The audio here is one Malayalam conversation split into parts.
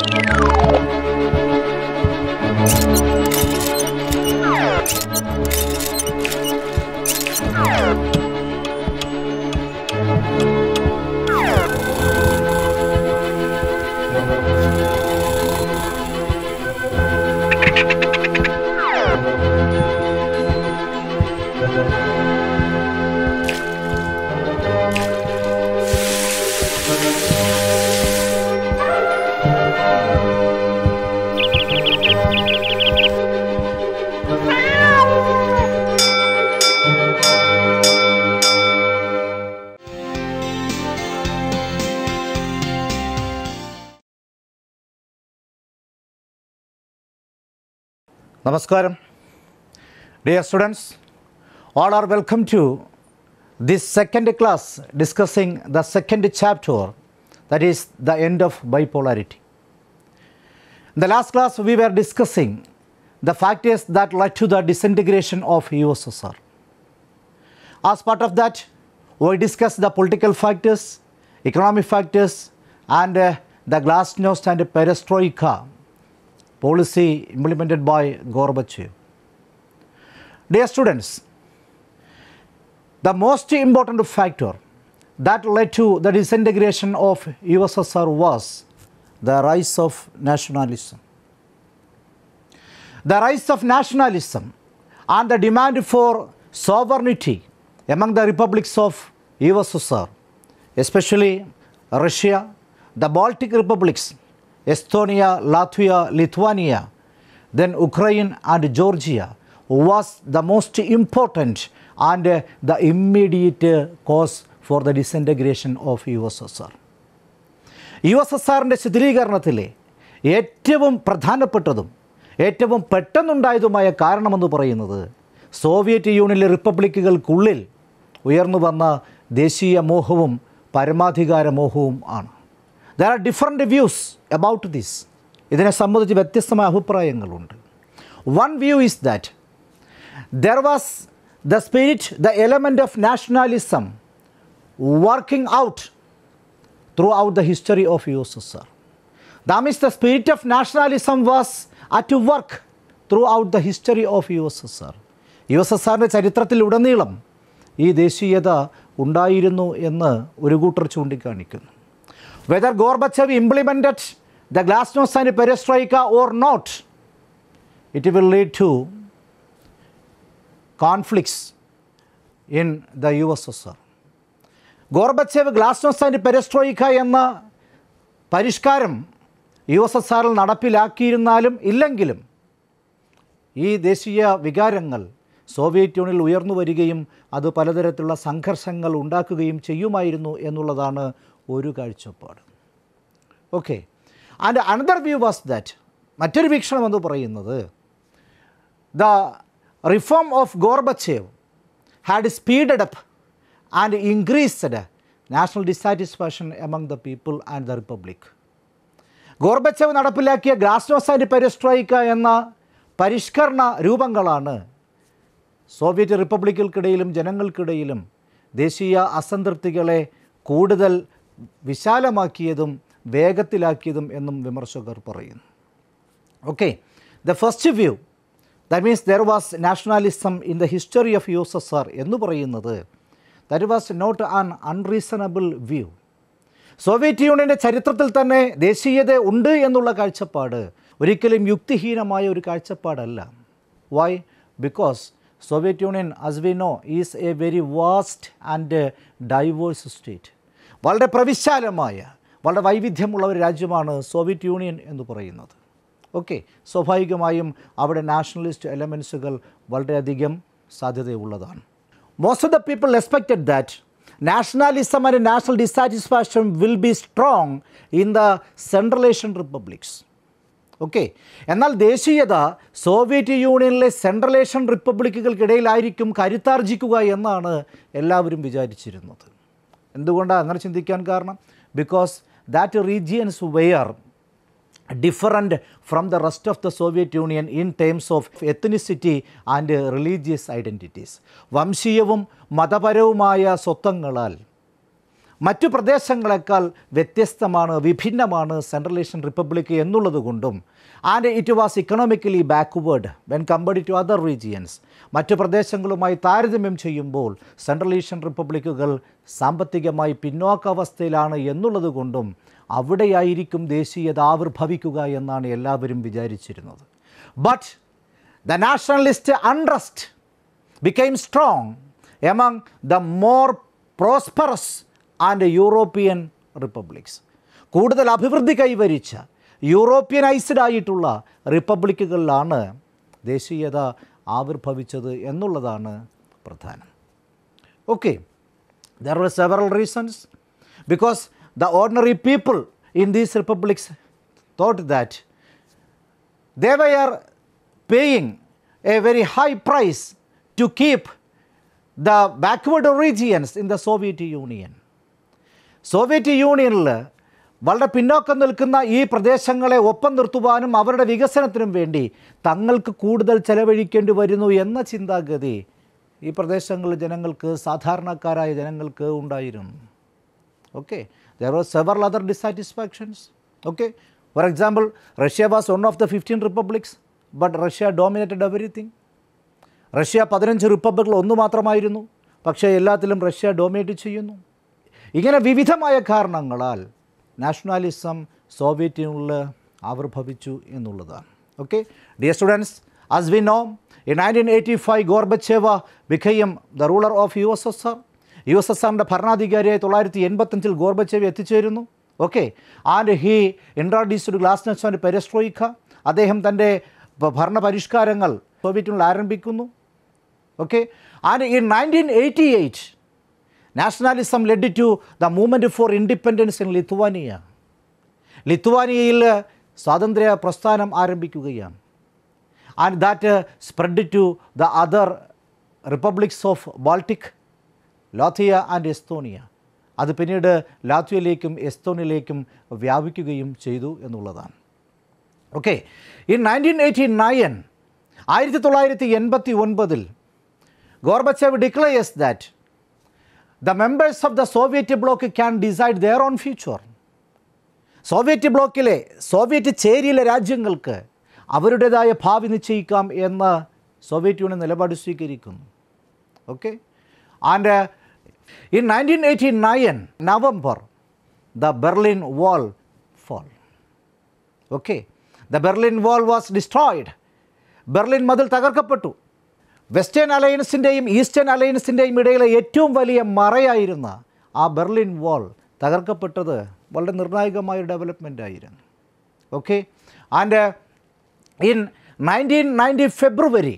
Thank you. നമസ്കാരം dear students, all are welcome to this second class discussing the second chapter, that is the end of bipolarity. In the last class, we were discussing the factors that led to the disintegration of USSR. As part of that, we discussed the political factors, economic factors, and uh, the glasnost and perestroika policy implemented by Gorbachev. Dear students, the most important factor that led to the disintegration of USSR was the rise of nationalism. The rise of nationalism and the demand for sovereignty among the republics of USSR, especially Russia, the Baltic republics Estonia, Latvia, Lithuania, then Ukraine and Georgia was the most important and the immediate cause for the disintegration of U S S R U S S ആറിൻ്റെ ശിഥിലീകരണത്തിലെ ഏറ്റവും പ്രധാനപ്പെട്ടതും ഏറ്റവും പെട്ടെന്നുണ്ടായതുമായ കാരണമെന്ന് പറയുന്നത് സോവിയറ്റ് യൂണിയൻ റിപ്പബ്ലിക്കുകൾക്കുള്ളിൽ ഉയർന്നു വന്ന ദേശീയ മോഹവും പരമാധികാര മോഹവും ആണ് there are different views about this ഇതിനെ സംബന്ധിച്ച് വ്യത്യസ്തമായ അഭിപ്രായങ്ങളുണ്ട് one view is that there was the spirit the element of nationalism working out throughout the history of U S S R that means the spirit of nationalism was at work throughout the history of U S S R U S S ആറിൻ്റെ ചരിത്രത്തിലുടനീളം ഈ ദേശീയത ഉണ്ടായിരുന്നു എന്ന് ഒരു കൂട്ടർ ചൂണ്ടിക്കാണിക്കുന്നു whether implemented the whether Gorbachev implemented the glasnost and perestroika or not, it will lead to conflicts in the USSR. Gorbachev നോസ് ആൻഡ് പെരസ്ട്രോയിക്ക എന്ന പരിഷ്കാരം യു എസ് എസ് ആറിൽ നടപ്പിലാക്കിയിരുന്നാലും ഇല്ലെങ്കിലും ഈ ദേശീയ വികാരങ്ങൾ സോവിയറ്റ് യൂണിയനിൽ ഉയർന്നു വരികയും അത് പലതരത്തിലുള്ള സംഘർഷങ്ങൾ ഉണ്ടാക്കുകയും ചെയ്യുമായിരുന്നു എന്നുള്ളതാണ് ഒരു കാഴ്ചപ്പാട് okay and another view was that മറ്റൊരു വീക്ഷണം എന്ന് പറയുന്നത് the reform of Gorbachev had speeded up and increased national dissatisfaction among the people and the republic Gorbachev നടപ്പിലാക്കിയ ഗ്ലാസ്നോസ് ആൻഡ് പെരസ്ട്രോയിക്ക എന്ന പരിഷ്കരണ രൂപങ്ങളാണ് സോവിയറ്റ് റിപ്പബ്ലിക്കുകൾക്കിടയിലും ജനങ്ങൾക്കിടയിലും ദേശീയ അസംതൃപ്തികളെ കൂടുതൽ വിശാലമാക്കിയതും വേഗത്തിലാക്കിയതും എന്നും വിമർശകർ പറയുന്നു okay the first view that means there was nationalism in the history of U S S R എന്ന് പറയുന്നത് that was not an unreasonable view Soviet യൂണിയൻ്റെ ചരിത്രത്തിൽ തന്നെ ദേശീയത ഉണ്ട് എന്നുള്ള കാഴ്ചപ്പാട് ഒരിക്കലും യുക്തിഹീനമായ ഒരു കാഴ്ചപ്പാടല്ല why because Soviet union as we know is a very vast and diverse state വളരെ പ്രവിശാലമായ വളരെ വൈവിധ്യമുള്ള ഒരു രാജ്യമാണ് സോവിയറ്റ് യൂണിയൻ എന്ന് പറയുന്നത് ഓക്കെ സ്വാഭാവികമായും അവിടെ നാഷണലിസ്റ്റ് എലമെൻസുകൾ വളരെയധികം സാധ്യതയുള്ളതാണ് most of the people expected that nationalism and national dissatisfaction will be strong in the central Asian republics okay എന്നാൽ ദേശീയത സോവിയറ്റ് യൂണിയനിലെ സെൻട്രൽ ഏഷ്യൻ റിപ്പബ്ലിക്കുകൾക്കിടയിലായിരിക്കും കരുത്താർജിക്കുക എന്നാണ് എല്ലാവരും വിചാരിച്ചിരുന്നത് എന്തുകൊണ്ടാണ് അങ്ങനെ ചിന്തിക്കാൻ കാരണം because that regions were different from the rest of the Soviet union in terms of ethnicity and religious identities വംശീയവും മതപരവുമായ സ്വത്വങ്ങളാൽ മറ്റു പ്രദേശങ്ങളെക്കാൾ വ്യത്യസ്തമാണ് വിഭിന്നമാണ് സെൻട്രൽ ഏഷ്യൻ റിപ്പബ്ലിക് എന്നുള്ളത് കൊണ്ടും and it was economically backward when compared to other regions മറ്റ് പ്രദേശങ്ങളുമായി താരതമ്യം ചെയ്യുമ്പോൾ സെൻട്രൽ ഏഷ്യൻ റിപ്പബ്ലിക്കുകൾ സാമ്പത്തികമായി പിന്നോക്കാവസ്ഥയിലാണ് എന്നുള്ളതുകൊണ്ടും അവിടെയായിരിക്കും ദേശീയത ആവിർഭവിക്കുക എന്നാണ് എല്ലാവരും വിചാരിച്ചിരുന്നത് but the nationalist untrust became strong among the more prosperous and European republics കൂടുതൽ അഭിവൃദ്ധി കൈവരിച്ച യൂറോപ്യനൈസ്ഡ് ആയിട്ടുള്ള റിപ്പബ്ലിക്കുകളിലാണ് ദേശീയത ആവിർഭവിച്ചത് എന്നുള്ളതാണ് പ്രധാനം okay there are several reasons because the ordinary people in these republics thought that they are paying a very high price to keep the backward regions in the Soviet union Soviet യൂണിയനിൽ വളരെ പിന്നോക്കം നിൽക്കുന്ന ഈ പ്രദേശങ്ങളെ ഒപ്പം നിർത്തുവാനും അവരുടെ വികസനത്തിനും വേണ്ടി തങ്ങൾക്ക് കൂടുതൽ ചെലവഴിക്കേണ്ടി വരുന്നു എന്ന ചിന്താഗതി ഈ പ്രദേശങ്ങളിൽ ജനങ്ങൾക്ക് സാധാരണക്കാരായ ജനങ്ങൾക്ക് ഉണ്ടായിരുന്നു okay there was several other dissatisfactions okay for example Russia was one of the fifteen republics but Russia dominated everything Russia പതിനഞ്ച് റിപ്പബ്ലിക്കുകൾ ഒന്ന് മാത്രമായിരുന്നു പക്ഷേ എല്ലാത്തിലും റഷ്യ ഡോമിനേറ്റ് ചെയ്യുന്നു ഇങ്ങനെ വിവിധമായ കാരണങ്ങളാൽ നാഷണാലിസം സോവിയറ്റ് യൂണിയനിൽ ആവിർഭവിച്ചു എന്നുള്ളതാണ് okay dear students as we know in nineteen eighty five Gorbachev became the ruler of U S S R U S S ആറിൻ്റെ ഭരണാധികാരിയായി തൊള്ളായിരത്തി എൺപത്തഞ്ചിൽ ഗോർബച്ചേവ എത്തിച്ചേരുന്നു okay and he introduced glasnost and perestroika അദ്ദേഹം തൻ്റെ ഭരണപരിഷ്കാരങ്ങൾ പരിഷ്കാരങ്ങൾ യൂണിയൻ ആരംഭിക്കുന്നു okay and in nineteen eighty eight nationalism led to the movement for independence in Lithuania ലിത്വാനിയയിൽ സ്വാതന്ത്ര്യ പ്രസ്ഥാനം ആരംഭിക്കുകയാണ് and that spread to the other republics of Baltic Latvia and Estonia അത് പിന്നീട് ലാത്വിയയിലേക്കും എസ്തോണിയയിലേക്കും വ്യാപിക്കുകയും ചെയ്തു എന്നുള്ളതാണ് okay in nineteen eighty nine ആയിരത്തി തൊള്ളായിരത്തി എൺപത്തി ഒൻപതിൽ Gorbachev declares that the members of the Soviet bloc can decide their own future. Soviet ബ്ലോക്കിലെ സോവിയറ്റ് ചേരിയിലെ രാജ്യങ്ങൾക്ക് അവരുടേതായ ഭാവി നിശ്ചയിക്കാം എന്ന് സോവിയറ്റ് യൂണിയൻ നിലപാട് സ്വീകരിക്കുന്നു okay and in nineteen eighty nine November the Berlin wall fall okay the Berlin wall was destroyed Berlin മതിൽ തകർക്കപ്പെട്ടു വെസ്റ്റേൺ അലയൻസിൻ്റെയും ഈസ്റ്റേൺ അലയൻസിൻ്റെയും ഇടയിലെ ഏറ്റവും വലിയ മറയായിരുന്ന ആ ബെർലിൻ വാൾ തകർക്കപ്പെട്ടത് വളരെ നിർണായകമായ ഡെവലപ്മെൻ്റ് ആയിരുന്നു okay and in uh, nineteen ninety February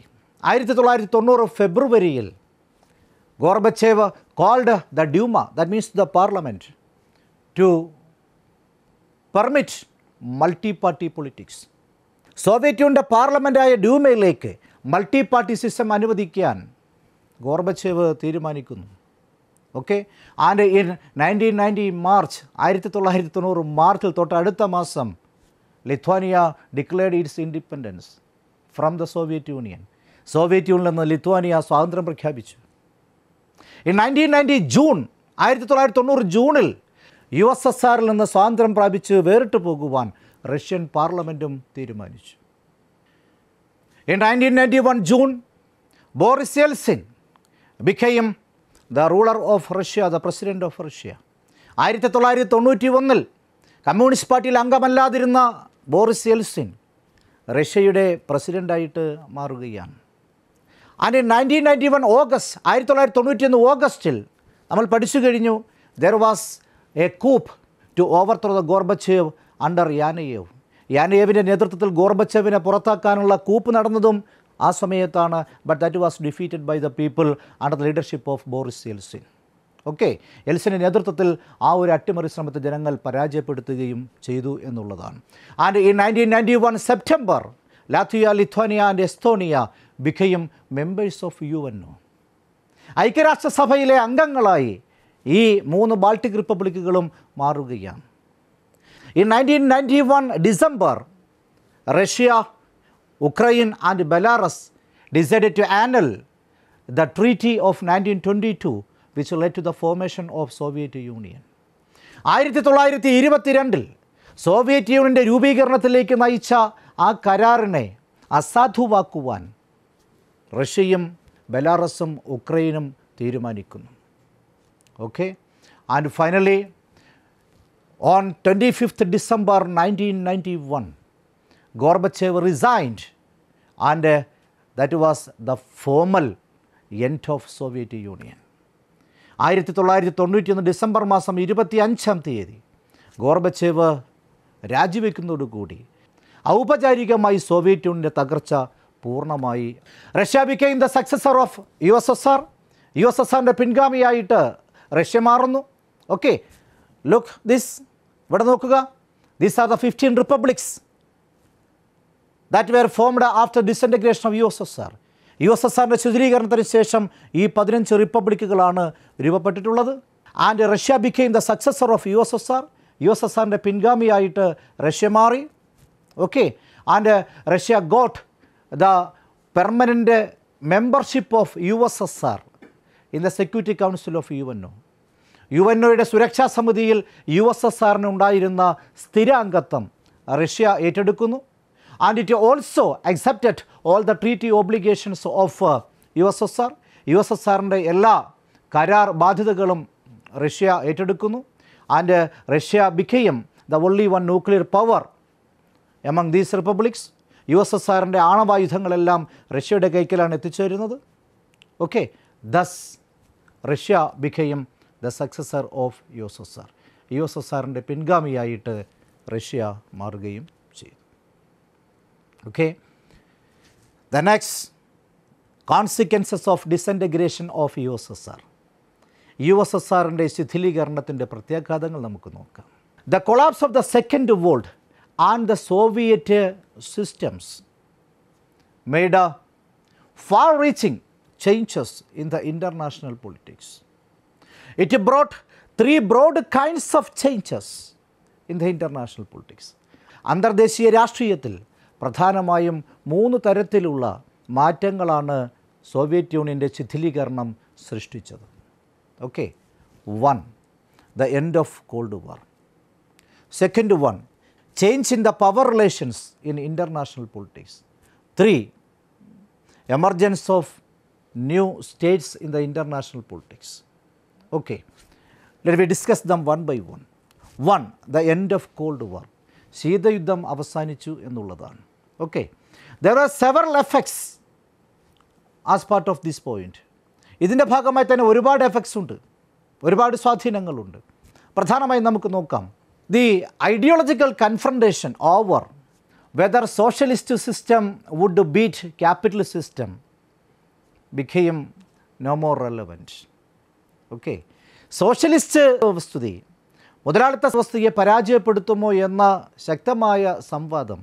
ആയിരത്തി തൊള്ളായിരത്തി തൊണ്ണൂറ് ഫെബ്രുവരിയിൽ Gorbachev called the Duma that means the parliament to permit multi party politics Soviet യൂണിയൻ്റെ പാർലമെൻറ്റായ ഡ്യൂമയിലേക്ക് മൾട്ടി പാർട്ടി സിസ്റ്റം അനുവദിക്കാൻ ഗോർബച്ചേവ് തീരുമാനിക്കുന്നു okay and in nineteen ninety March ആയിരത്തി തൊള്ളായിരത്തി തൊണ്ണൂറ് മാർച്ചിൽ തൊട്ട് അടുത്ത മാസം Lithuania declared its independence from the Soviet union Soviet യൂണിയനിൽ നിന്ന് ലിത്വാനിയ സ്വാതന്ത്ര്യം പ്രഖ്യാപിച്ചു ഇൻ നയൻറ്റീൻ നയൻറ്റി ജൂൺ ആയിരത്തി തൊള്ളായിരത്തി തൊണ്ണൂറ് ജൂണിൽ യു എസ് എസ് ആറിൽ നിന്ന് സ്വാതന്ത്ര്യം പ്രാപിച്ച് വേറിട്ട് പോകുവാൻ റഷ്യൻ പാർലമെൻറ്റും തീരുമാനിച്ചു in nineteen ninety one June Boris Yeltsin became the ruler of Russia the president of Russia ആയിരത്തി തൊള്ളായിരത്തി തൊണ്ണൂറ്റി ഒന്നിൽ കമ്മ്യൂണിസ്റ്റ് പാർട്ടിയിൽ അംഗമല്ലാതിരുന്ന ബോറിസ് എൽസിൻ റഷ്യയുടെ പ്രസിഡൻ്റായിട്ട് മാറുകയാണ് and in nineteen ninety one August ആയിരത്തി തൊള്ളായിരത്തി തൊണ്ണൂറ്റി ഒന്ന് ഓഗസ്റ്റിൽ നമ്മൾ പഠിച്ചു കഴിഞ്ഞു there was a coup to overthrow the Gorbachev under Yanayev യാനേവിൻ്റെ നേതൃത്വത്തിൽ ഗോർബച്ചവിനെ പുറത്താക്കാനുള്ള കൂപ്പ് നടന്നതും ആ സമയത്താണ് but that was defeated by the people under the leadership of Boris Yeltsin okay എൽസിൻ്റെ നേതൃത്വത്തിൽ ആ ഒരു അട്ടിമറി ശ്രമത്തെ ജനങ്ങൾ പരാജയപ്പെടുത്തുകയും ചെയ്തു എന്നുള്ളതാണ് ആൻഡ് ഈ nineteen ninety one September Latvia Lithuania and Estonia ബിഖയും members of U N O ഐക്യരാഷ്ട്രസഭയിലെ അംഗങ്ങളായി ഈ മൂന്ന് ബാൾട്ടിക് റിപ്പബ്ലിക്കുകളും മാറുകയാണ് In 1991 December, Russia, Ukraine and Belarus decided to annul the Treaty of 1922 which led to the formation of Soviet Union. ആയിരത്തി തൊള്ളായിരത്തി ഇരുപത്തിരണ്ടിൽ സോവിയറ്റ് യൂണിയൻ്റെ രൂപീകരണത്തിലേക്ക് നയിച്ച ആ കരാറിനെ അസാധുവാക്കുവാൻ റഷ്യയും ബെലാറസും ഉക്രൈനും തീരുമാനിക്കുന്നു okay and finally On 25th December 1991, Gorbachev resigned and uh, that was the formal end of Soviet Union. ആയിരത്തി തൊള്ളായിരത്തി തൊണ്ണൂറ്റിയൊന്ന് ഡിസംബർ മാസം ഇരുപത്തി അഞ്ചാം തീയതി ഗോർബച്ചേവ് രാജിവെക്കുന്നതോടുകൂടി ഔപചാരികമായി സോവിയറ്റ് യൂണിയൻ്റെ തകർച്ച പൂർണ്ണമായി Russia became the successor of U S S R U S S ആറിൻ്റെ പിൻഗാമിയായിട്ട് റഷ്യ മാറുന്നു ഓക്കെ ലുക്ക് ദിസ് ഇവിടെ നോക്കുക these are the fifteen republics that were formed after disintegration of U S S R U S S ആറിൻ്റെ ശുചിരീകരണത്തിന് ശേഷം ഈ പതിനഞ്ച് റിപ്പബ്ലിക്കുകളാണ് രൂപപ്പെട്ടിട്ടുള്ളത് and Russia became the successor of U S S R U S S ആറിൻ്റെ പിൻഗാമിയായിട്ട് റഷ്യ മാറി okay and Russia got the permanent membership of U S S R in the security council of U N O U N ഒയുടെ സുരക്ഷാ സമിതിയിൽ യു എസ് എസ് ആറിനുണ്ടായിരുന്ന സ്ഥിര റഷ്യ ഏറ്റെടുക്കുന്നു and it also accepted all the treaty obligations of U S S R U S S ആറിൻ്റെ എല്ലാ കരാർ ബാധ്യതകളും റഷ്യ ഏറ്റെടുക്കുന്നു and uh, Russia became the only one nuclear power among these republics U S S ആറിൻ്റെ ആണവായുധങ്ങളെല്ലാം റഷ്യയുടെ കൈക്കലാണ് എത്തിച്ചേരുന്നത് okay thus Russia became the successor of U S S R U S S ആറിൻ്റെ പിൻഗാമിയായിട്ട് റഷ്യ മാറുകയും ചെയ്തു okay the next consequences of disintegration of U S S R U S S ആറിൻ്റെ ശിഥിലീകരണത്തിൻ്റെ പ്രത്യാഘാതങ്ങൾ നമുക്ക് നോക്കാം the collapse of the second world and the Soviet systems made far reaching changes in the international politics it brought three broad kinds of changes in the international politics അന്തർദേശീയ രാഷ്ട്രീയത്തിൽ പ്രധാനമായും മൂന്ന് തരത്തിലുള്ള മാറ്റങ്ങളാണ് സോവിയറ്റ് യൂണിയൻ്റെ ശിഥിലീകരണം സൃഷ്ടിച്ചത് okay one the end of cold war second one change in the power relations in international politics three emergence of new states in the international politics Okay, let me discuss them one by one. One the end of cold war ശീതയുദ്ധം അവസാനിച്ചു എന്നുള്ളതാണ് okay there are several effects as part of this point ഇതിൻ്റെ ഭാഗമായി തന്നെ ഒരുപാട് എഫക്ട്സ് ഉണ്ട് ഒരുപാട് സ്വാധീനങ്ങളുണ്ട് പ്രധാനമായും നമുക്ക് നോക്കാം the ideological confrontation over whether socialist system would beat capitalist system became no more relevant okay socialist വസ്തുതി മുതലാളിത്ത വസ്തുതയെ പരാജയപ്പെടുത്തുമോ എന്ന ശക്തമായ സംവാദം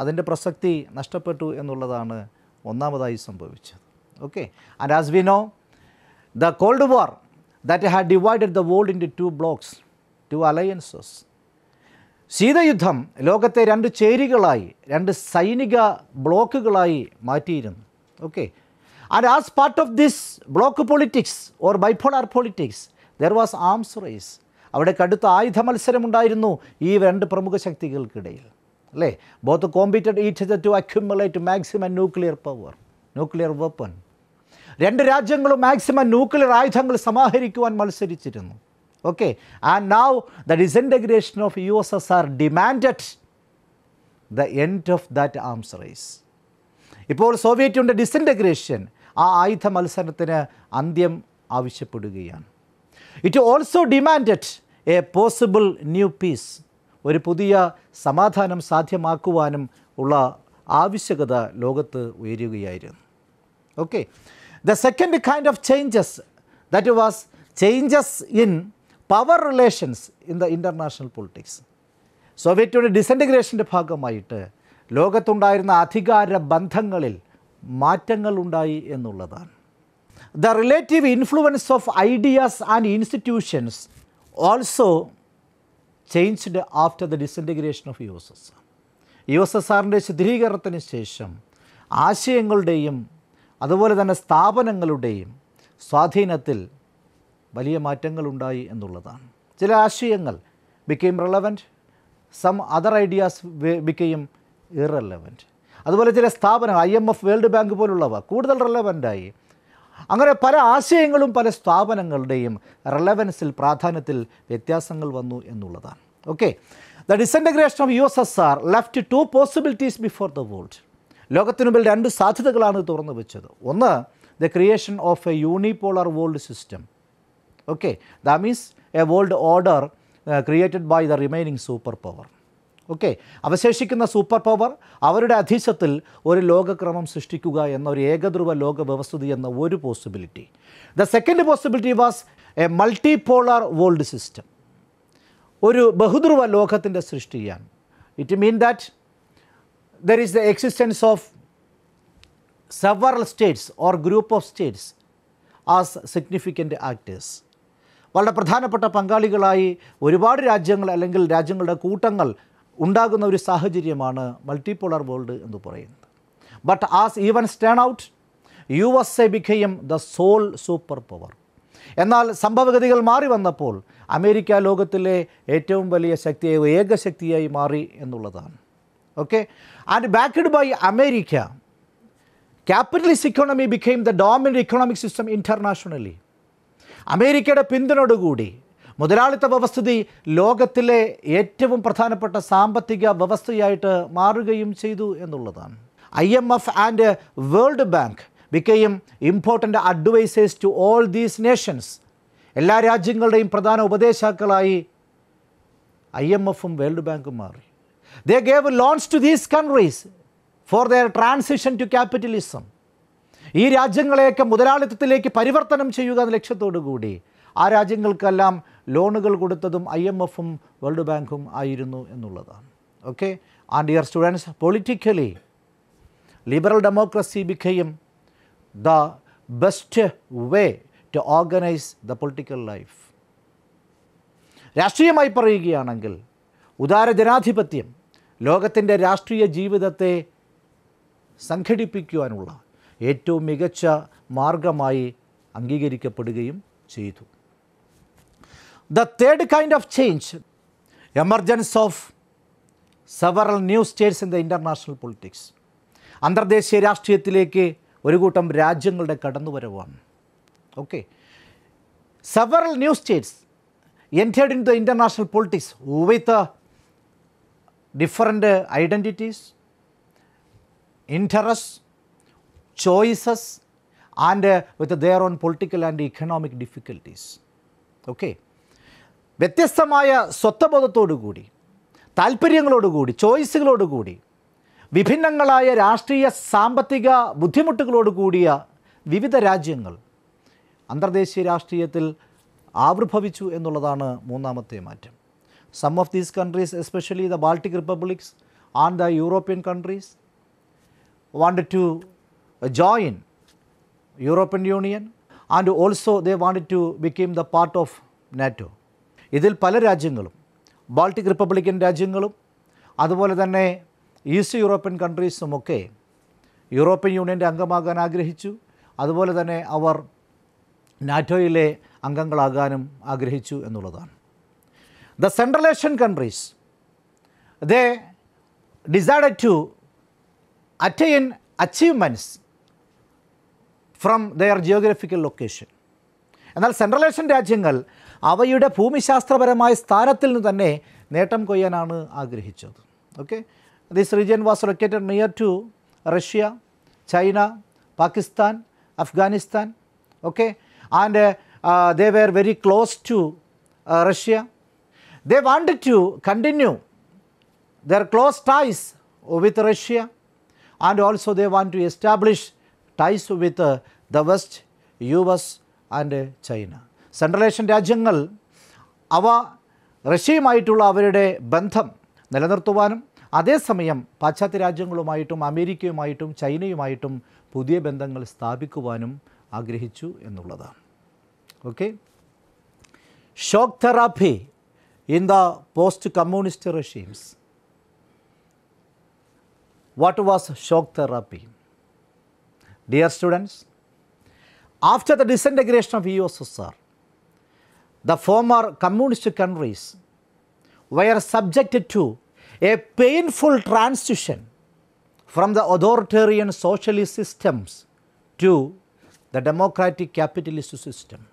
അതിൻ്റെ പ്രസക്തി നഷ്ടപ്പെട്ടു എന്നുള്ളതാണ് ഒന്നാമതായി സംഭവിച്ചത് okay and as we know the cold war that had divided the world in two blocks two alliances ശീതയുദ്ധം ലോകത്തെ രണ്ട് ചേരികളായി രണ്ട് സൈനിക ബ്ലോക്കുകളായി മാറ്റിയിരുന്നു okay And as part of this block politics or bipolar politics, there was arms race. അവിടെ കടുത്ത ആയുധ മത്സരമുണ്ടായിരുന്നു ഈ രണ്ട് പ്രമുഖ ശക്തികൾക്കിടയിൽ അല്ലേ both competed eat the to accumulate maximum nuclear power nuclear weapon രണ്ട് രാജ്യങ്ങളും മാക്സിമം ന്യൂക്ലിയർ ആയുധങ്ങൾ സമാഹരിക്കുവാൻ മത്സരിച്ചിരുന്നു okay and now the disintegration of U S S R demanded the end of that arms race ഇപ്പോൾ സോവിയറ്റിൻ്റെ ഡിസൻറ്റഗ്രേഷൻ ആ ആയുധ മത്സരത്തിന് അന്ത്യം ആവശ്യപ്പെടുകയാണ് it also demanded a possible new peace ഒരു പുതിയ സമാധാനം സാധ്യമാക്കുവാനും ഉള്ള ആവശ്യകത ലോകത്ത് ഉയരുകയായിരുന്നു okay the second kind of changes that was changes in power relations in the international politics Soviet Union ഡിസൻറ്റിഗ്രേഷൻ്റെ ഭാഗമായിട്ട് ലോകത്തുണ്ടായിരുന്ന അധികാര ബന്ധങ്ങളിൽ മാറ്റങ്ങൾ ഉണ്ടായി എന്നുള്ളതാണ് the relative influence of ideas and institutions also changed after the disintegration of U S S U S S ആറിൻ്റെ ശുദ്ധീകരണത്തിന് ശേഷം ആശയങ്ങളുടെയും അതുപോലെ തന്നെ സ്ഥാപനങ്ങളുടെയും സ്വാധീനത്തിൽ വലിയ മാറ്റങ്ങളുണ്ടായി എന്നുള്ളതാണ് ചില ആശയങ്ങൾ became relevant some other ideas became irrelevant അതുപോലെ ചില സ്ഥാപനങ്ങൾ I M F World Bank പോലുള്ളവ കൂടുതൽ റെലവൻ്റായി അങ്ങനെ പല ആശയങ്ങളും പല സ്ഥാപനങ്ങളുടെയും റെലവൻസിൽ പ്രാധാന്യത്തിൽ വ്യത്യാസങ്ങൾ വന്നു എന്നുള്ളതാണ് okay the disintegration of U S S R left two possibilities before the world ലോകത്തിനു മുമ്പിൽ രണ്ട് സാധ്യതകളാണ് തുറന്നു വെച്ചത് ഒന്ന് the creation of a unipolar world system okay the means a world order created by the remaining super power okay അവശേഷിക്കുന്ന സൂപ്പർ പവർ അവരുടെ അധീശത്തിൽ ഒരു ലോകക്രമം സൃഷ്ടിക്കുക എന്ന ഒരു ഏകധ്രുവ ലോക വ്യവസ്ഥിതി എന്ന ഒരു possibility the second possibility was a multipolar world system ഒരു ബഹുധ്രുവ ലോകത്തിൻ്റെ സൃഷ്ടിയാണ് it mean that there is the existence of several states or group of states as significant actors വളരെ പ്രധാനപ്പെട്ട പങ്കാളികളായി ഒരുപാട് രാജ്യങ്ങൾ അല്ലെങ്കിൽ രാജ്യങ്ങളുടെ കൂട്ടങ്ങൾ ഉണ്ടാകുന്ന ഒരു സാഹചര്യമാണ് മൾട്ടിപോളർ വേൾഡ് എന്ന് പറയുന്നത് but as even Stern out you S A ബിക്കെയും the soul super power എന്നാൽ സംഭവഗതികൾ മാറി വന്നപ്പോൾ അമേരിക്ക ലോകത്തിലെ ഏറ്റവും വലിയ ശക്തിയായി ഏകശക്തിയായി മാറി എന്നുള്ളതാണ് okay and backed by America capitalist economy became the dominant economic system internationally അമേരിക്കയുടെ പിന്തുണയോടുകൂടി മുതലാളിത്ത വ്യവസ്ഥിതി ലോകത്തിലെ ഏറ്റവും പ്രധാനപ്പെട്ട സാമ്പത്തിക വ്യവസ്ഥയായിട്ട് മാറുകയും ചെയ്തു എന്നുള്ളതാണ് I M F and World Bank became important advisors to all these nations എല്ലാ രാജ്യങ്ങളുടെയും പ്രധാന ഉപദേശാക്കളായി ഐ എം എഫും വേൾഡ് ബാങ്കും മാറി they gave loans to these countries for their transition to capitalism ഈ രാജ്യങ്ങളെയൊക്കെ മുതലാളിത്തത്തിലേക്ക് പരിവർത്തനം ചെയ്യുക എന്ന ലക്ഷ്യത്തോടു കൂടി ആ രാജ്യങ്ങൾക്കെല്ലാം ലോണുകൾ കൊടുത്തതും ഐ എം എഫും വേൾഡ് ബാങ്കും ആയിരുന്നു എന്നുള്ളതാണ് okay and your students politically liberal democracy became the best way to organise the political life രാഷ്ട്രീയമായി പറയുകയാണെങ്കിൽ ഉദാര ജനാധിപത്യം ലോകത്തിൻ്റെ രാഷ്ട്രീയ ജീവിതത്തെ സംഘടിപ്പിക്കുവാനുള്ള ഏറ്റവും മികച്ച മാർഗമായി അംഗീകരിക്കപ്പെടുകയും ചെയ്തു The third kind of change, emergence of several new states in the international politics. അന്തർദേശീയ രാഷ്ട്രീയത്തിലേക്ക് ഒരു കൂട്ടം രാജ്യങ്ങളുടെ കടന്നുവരവാണ് okay several new states entered in the international politics with different identities interest choices and with their own political and economic difficulties okay വ്യത്യസ്തമായ സ്വത്വബോധത്തോടുകൂടി താല്പര്യങ്ങളോടുകൂടി ചോയ്സുകളോടുകൂടി വിഭിന്നങ്ങളായ രാഷ്ട്രീയ സാമ്പത്തിക ബുദ്ധിമുട്ടുകളോടുകൂടിയ വിവിധ രാജ്യങ്ങൾ അന്തർദേശീയ രാഷ്ട്രീയത്തിൽ ആവിർഭവിച്ചു എന്നുള്ളതാണ് മൂന്നാമത്തെ മാറ്റം some of these countries especially the Baltic republics and the European countries wanted to join European Union and also they wanted to become the part of NATO ഇതിൽ പല രാജ്യങ്ങളും ബാൾട്ടിക് റിപ്പബ്ലിക്കൻ രാജ്യങ്ങളും അതുപോലെ തന്നെ ഈസ്റ്റ് യൂറോപ്യൻ കൺട്രീസുമൊക്കെ യൂറോപ്യൻ യൂണിയൻ്റെ അംഗമാകാൻ ആഗ്രഹിച്ചു അതുപോലെ തന്നെ അവർ നാറ്റോയിലെ അംഗങ്ങളാകാനും ആഗ്രഹിച്ചു എന്നുള്ളതാണ് the central Asian countries they decide to attain achievements from their geographical location എന്നാൽ സെൻട്രൽ ഏഷ്യൻ രാജ്യങ്ങൾ അവയുടെ ഭൂമിശാസ്ത്രപരമായ സ്ഥാനത്തിൽ നിന്ന് തന്നെ നേട്ടം കൊയ്യാനാണ് ആഗ്രഹിച്ചത് okay this region was located near to Russia China Pakistan Afghanistan okay and they were very close to Russia they want to continue their close ties with Russia and also they want to establish ties with the West U S and China Central Asian രാജ്യങ്ങൾ അവ റഷ്യയുമായിട്ടുള്ള അവരുടെ ബന്ധം നിലനിർത്തുവാനും അതേസമയം പാശ്ചാത്യ രാജ്യങ്ങളുമായിട്ടും അമേരിക്കയുമായിട്ടും ചൈനയുമായിട്ടും പുതിയ ബന്ധങ്ങൾ സ്ഥാപിക്കുവാനും ആഗ്രഹിച്ചു എന്നുള്ളതാണ് okay shock therapy in the post communist regimes what was shock therapy dear students after the disintegration of U S S R the former communist countries were subjected to a painful transition from the authoritarian socialist systems to the democratic capitalist system.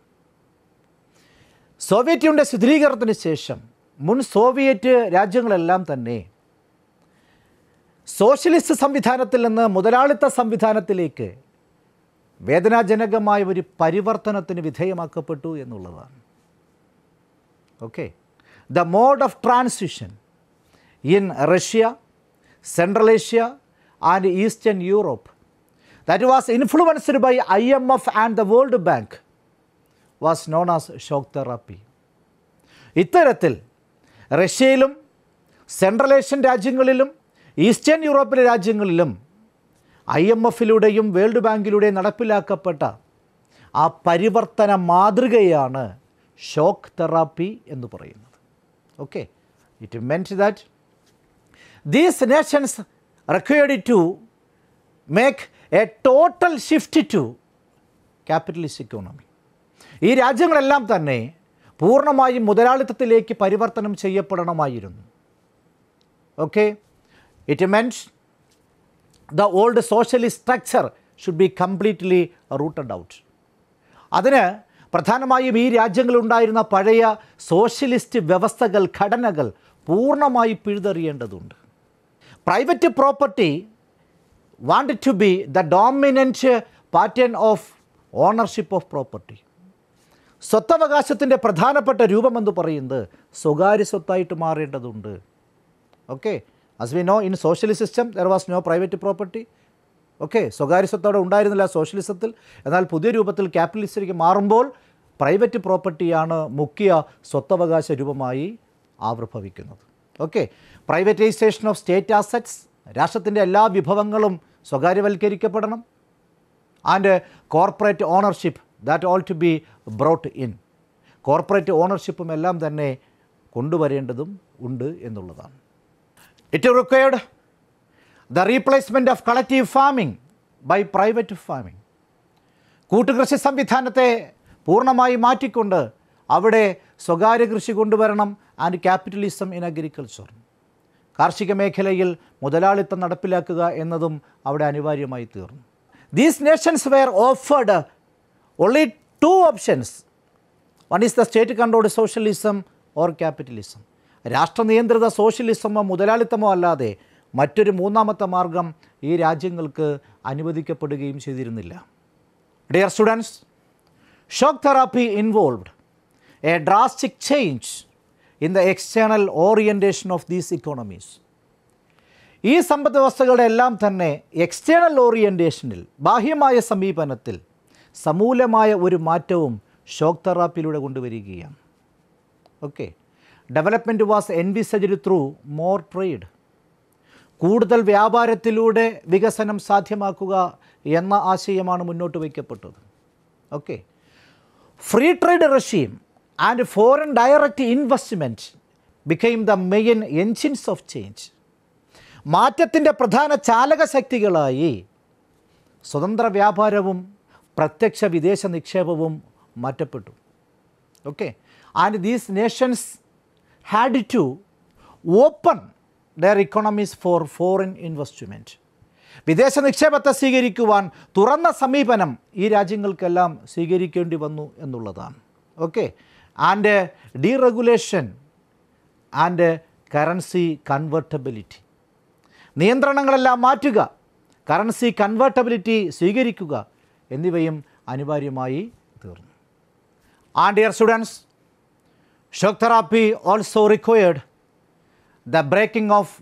Soviet Union Sidrigarthan Session, Mun Soviet Rajangalam Tane, Socialist Samvithanatil and the Mudalalita Samvithanatilike, Vedana Janagamai Vari Parivartanatin Vithayamakapatu and Ulavan. Okay. The mode of transition in Russia, Central Asia and Eastern Europe that was influenced by IMF and the World Bank was known as shock therapy ഇത്തരത്തിൽ റഷ്യയിലും സെൻട്രൽ ഏഷ്യൻ രാജ്യങ്ങളിലും ഈസ്റ്റേൺ യൂറോപ്പിലെ rajyangalilum imf M world bank ബാങ്കിലൂടെയും നടപ്പിലാക്കപ്പെട്ട aa parivartana മാതൃകയാണ് ഷോക്ക് തെറാപ്പി എന്ന് പറയുന്നത് okay it meant that these nations required to make a total shift to capitalist economy ഈ രാജ്യങ്ങളെല്ലാം തന്നെ പൂർണ്ണമായും മുതലാളിത്തത്തിലേക്ക് പരിവർത്തനം ചെയ്യപ്പെടണമായിരുന്നു okay it means the old socialist structure should be completely rooted out അതിന് പ്രധാനമായും ഈ രാജ്യങ്ങളുണ്ടായിരുന്ന പഴയ സോഷ്യലിസ്റ്റ് വ്യവസ്ഥകൾ ഘടനകൾ പൂർണ്ണമായി പിഴുതെറിയേണ്ടതുണ്ട് private property want to be the dominant pattern of ownership of property സ്വത്തവകാശത്തിൻ്റെ പ്രധാനപ്പെട്ട രൂപമെന്ന് പറയുന്നത് സ്വകാര്യ സ്വത്തായിട്ട് മാറേണ്ടതുണ്ട് okay as we know in socialist system there was no private property okay സ്വകാര്യസ്വത്തോടെ ഉണ്ടായിരുന്നില്ല സോഷ്യലിസത്തിൽ എന്നാൽ പുതിയ രൂപത്തിൽ ക്യാപിറ്റലിസ്റ്റിലേക്ക് മാറുമ്പോൾ പ്രൈവറ്റ് പ്രോപ്പർട്ടിയാണ് മുഖ്യ സ്വത്തവകാശ രൂപമായി ആവിർഭവിക്കുന്നത് okay privatisation of state assets രാഷ്ട്രത്തിൻ്റെ എല്ലാ വിഭവങ്ങളും സ്വകാര്യവൽക്കരിക്കപ്പെടണം and corporate ownership that all to be brought in corporate ഓണർഷിപ്പും എല്ലാം തന്നെ കൊണ്ടുവരേണ്ടതും ഉണ്ട് എന്നുള്ളതാണ് it required the replacement of collective farming by private farming കൂട്ടുകൃഷി സംവിധാനത്തെ പൂർണ്ണമായി മാറ്റിക്കൊണ്ട് അവിടെ സ്വകാര്യ കൃഷി കൊണ്ടുവരണം ആൻഡ് ക്യാപിറ്റലിസം ഇൻ അഗ്രികൾച്ചർ കാർഷിക മേഖലയിൽ മുതലാളിത്തം നടപ്പിലാക്കുക എന്നതും അവിടെ അനിവാര്യമായി തീർന്നു these nations were offered only two options one is the state controlled socialism or capitalism രാഷ്ട്രനിയന്ത്രിത സോഷ്യലിസമോ മുതലാളിത്തമോ അല്ലാതെ മറ്റൊരു മൂന്നാമത്തെ മാർഗം ഈ രാജ്യങ്ങൾക്ക് അനുവദിക്കപ്പെടുകയും ചെയ്തിരുന്നില്ല dear students shock therapy involved a drastic change in the external orientation of these economies ഈ സമ്പദ് വ്യവസ്ഥകളുടെ എല്ലാം തന്നെ എക്സ്റ്റേണൽ ഓറിയൻറ്റേഷനിൽ ബാഹ്യമായ സമീപനത്തിൽ സമൂലമായ ഒരു മാറ്റവും ഷോക്ക് തെറാപ്പിയിലൂടെ കൊണ്ടുവരികയാണ് okay development was envisaged through more trade കൂടുതൽ വ്യാപാരത്തിലൂടെ വികസനം സാധ്യമാക്കുക എന്ന ആശയമാണ് മുന്നോട്ട് വയ്ക്കപ്പെട്ടത് okay free trade regime and foreign direct investment became the main engines of change മാറ്റത്തിൻ്റെ പ്രധാന ചാലക ശക്തികളായി സ്വതന്ത്ര വ്യാപാരവും പ്രത്യക്ഷ വിദേശ നിക്ഷേപവും മാറ്റപ്പെട്ടു okay and these nations had to open their economies for foreign investment വിദേശ നിക്ഷേപത്തെ സ്വീകരിക്കുവാൻ തുറന്ന സമീപനം ഈ രാജ്യങ്ങൾക്കെല്ലാം സ്വീകരിക്കേണ്ടി വന്നു എന്നുള്ളതാണ് okay and deregulation and currency convertibility നിയന്ത്രണങ്ങളെല്ലാം മാറ്റുക കറൻസി കൺവേർട്ടബിലിറ്റി സ്വീകരിക്കുക എന്നിവയും അനിവാര്യമായി തീർന്നു and dear students shock therapy also required the breaking of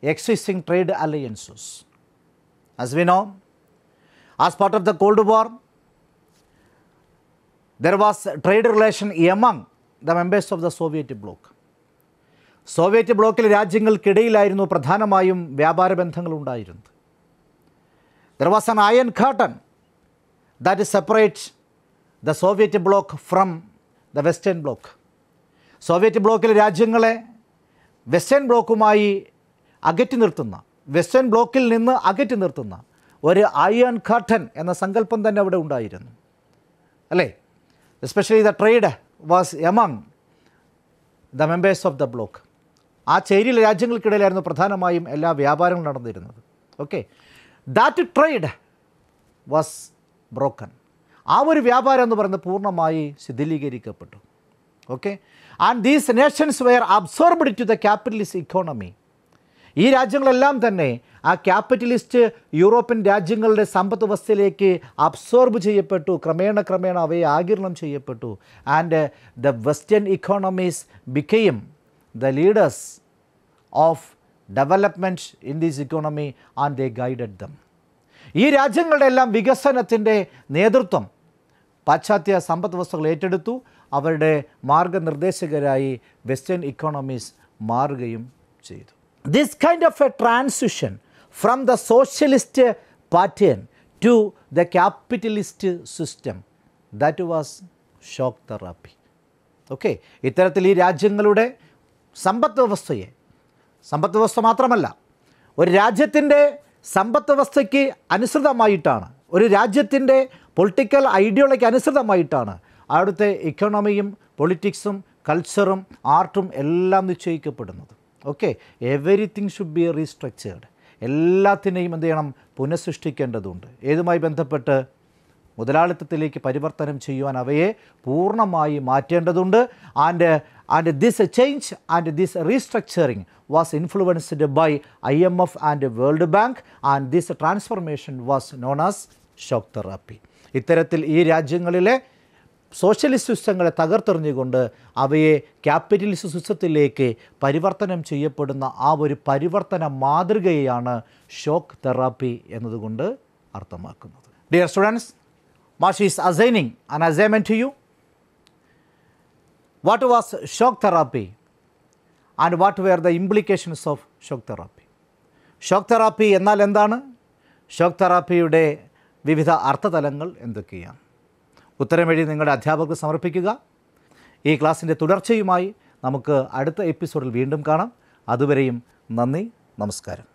existing trade alliances. As we know, as part of the Cold War, there was trade relation among the members of the Soviet bloc. Soviet ബ്ലോക്കിലെ രാജ്യങ്ങൾക്കിടയിലായിരുന്നു പ്രധാനമായും വ്യാപാര ബന്ധങ്ങൾ ഉണ്ടായിരുന്നത് there was an iron is that separate the Soviet bloc from the western bloc Soviet ബ്ലോക്കിലെ രാജ്യങ്ങളെ വെസ്റ്റേൺ ബ്ലോക്കുമായി അകറ്റി നിർത്തുന്ന വെസ്റ്റേൺ ബ്ലോക്കിൽ നിന്ന് അകറ്റി നിർത്തുന്ന ഒരു അയൺ കർട്ടൻ എന്ന സങ്കല്പം തന്നെ അവിടെ ഉണ്ടായിരുന്നു അല്ലേ especially the trade was among the members of the bloc ആ ചേരിയിലെ രാജ്യങ്ങൾക്കിടയിലായിരുന്നു പ്രധാനമായും എല്ലാ വ്യാപാരങ്ങളും നടന്നിരുന്നത് okay that trade was broken ആ ഒരു വ്യാപാരം എന്ന് പറയുന്നത് പൂർണ്ണമായി ശിഥിലീകരിക്കപ്പെട്ടു okay and these nations were absorbed to the capitalist economy ഈ രാജ്യങ്ങളെല്ലാം തന്നെ ആ ക്യാപിറ്റലിസ്റ്റ് യൂറോപ്യൻ രാജ്യങ്ങളുടെ സമ്പദ് വ്യവസ്ഥയിലേക്ക് അബ്സോർബ് ചെയ്യപ്പെട്ടു ക്രമേണ ക്രമേണ അവയെ ആകിരണം ചെയ്യപ്പെട്ടു and the western economies became the leaders of development in these economy and they guided them ഈ രാജ്യങ്ങളുടെ എല്ലാം വികസനത്തിൻ്റെ നേതൃത്വം പാശ്ചാത്യ സമ്പദ് വ്യവസ്ഥകൾ ഏറ്റെടുത്തു അവരുടെ മാർഗനിർദ്ദേശകരായി വെസ്റ്റേൺ ഇക്കോണമീസ് മാറുകയും ചെയ്തു this kind of a transition from the socialist pattern to the capitalist system that was shock therapy okay ഇത്തരത്തിൽ ഈ രാജ്യങ്ങളുടെ സമ്പദ് വ്യവസ്ഥയെ സമ്പദ് വ്യവസ്ഥ മാത്രമല്ല ഒരു രാജ്യത്തിൻ്റെ സമ്പദ് വ്യവസ്ഥയ്ക്ക് അനുസൃതമായിട്ടാണ് ഒരു രാജ്യത്തിൻ്റെ പൊളിറ്റിക്കൽ ഐഡിയോളയ്ക്ക് അനുസൃതമായിട്ടാണ് അവിടുത്തെ ഇക്കോണമിയും പൊളിറ്റിക്സും കൾച്ചറും ആർട്ടും എല്ലാം നിശ്ചയിക്കപ്പെടുന്നത് okay everything should be restructured എല്ലാത്തിനെയും എന്ത് ചെയ്യണം പുനഃസൃഷ്ടിക്കേണ്ടതുണ്ട് ഏതുമായി ബന്ധപ്പെട്ട് മുതലാളിത്തത്തിലേക്ക് പരിവർത്തനം ചെയ്യുവാൻ അവയെ പൂർണ്ണമായി മാറ്റേണ്ടതുണ്ട് and and this a change and this restructuring was influenced by I M F and World Bank and this transformation was known as shock therapy ഇത്തരത്തിൽ ഈ രാജ്യങ്ങളിലെ സോഷ്യലിസ്റ്റ് സിസ്റ്റങ്ങളെ തകർത്തെറിഞ്ഞുകൊണ്ട് അവയെ ക്യാപിറ്റലിസ്റ്റ് സിസ്റ്റത്തിലേക്ക് പരിവർത്തനം ചെയ്യപ്പെടുന്ന ആ ഒരു പരിവർത്തന മാതൃകയാണ് ഷോക്ക് തെറാപ്പി എന്നതുകൊണ്ട് അർത്ഥമാക്കുന്നത് ഡിയർ സ്റ്റുഡൻസ് മാഷ് is assigning an assignment to you what was shock therapy and what were the implications of shock therapy shock therapy എന്നാൽ എന്താണ് ഷോക്ക് തെറാപ്പിയുടെ വിവിധ അർത്ഥതലങ്ങൾ എന്തൊക്കെയാണ് ഉത്തരം വഴി നിങ്ങളുടെ അധ്യാപകർക്ക് സമർപ്പിക്കുക ഈ ക്ലാസ്സിൻ്റെ തുടർച്ചയുമായി നമുക്ക് അടുത്ത എപ്പിസോഡിൽ വീണ്ടും കാണാം അതുവരെയും നന്ദി നമസ്കാരം